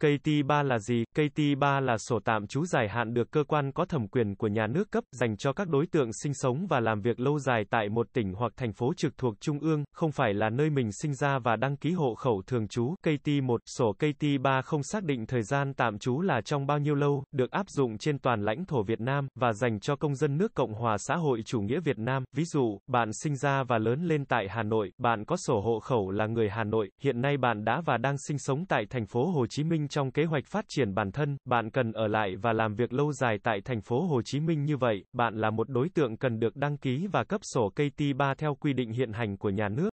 KT3 là gì? KT3 là sổ tạm trú dài hạn được cơ quan có thẩm quyền của nhà nước cấp dành cho các đối tượng sinh sống và làm việc lâu dài tại một tỉnh hoặc thành phố trực thuộc trung ương, không phải là nơi mình sinh ra và đăng ký hộ khẩu thường trú. KT1, sổ KT3 không xác định thời gian tạm trú là trong bao nhiêu lâu, được áp dụng trên toàn lãnh thổ Việt Nam và dành cho công dân nước Cộng hòa xã hội chủ nghĩa Việt Nam. Ví dụ, bạn sinh ra và lớn lên tại Hà Nội, bạn có sổ hộ khẩu là người Hà Nội, hiện nay bạn đã và đang sinh sống tại thành phố Hồ Chí Minh trong kế hoạch phát triển bản thân, bạn cần ở lại và làm việc lâu dài tại thành phố Hồ Chí Minh như vậy, bạn là một đối tượng cần được đăng ký và cấp sổ KT3 theo quy định hiện hành của nhà nước.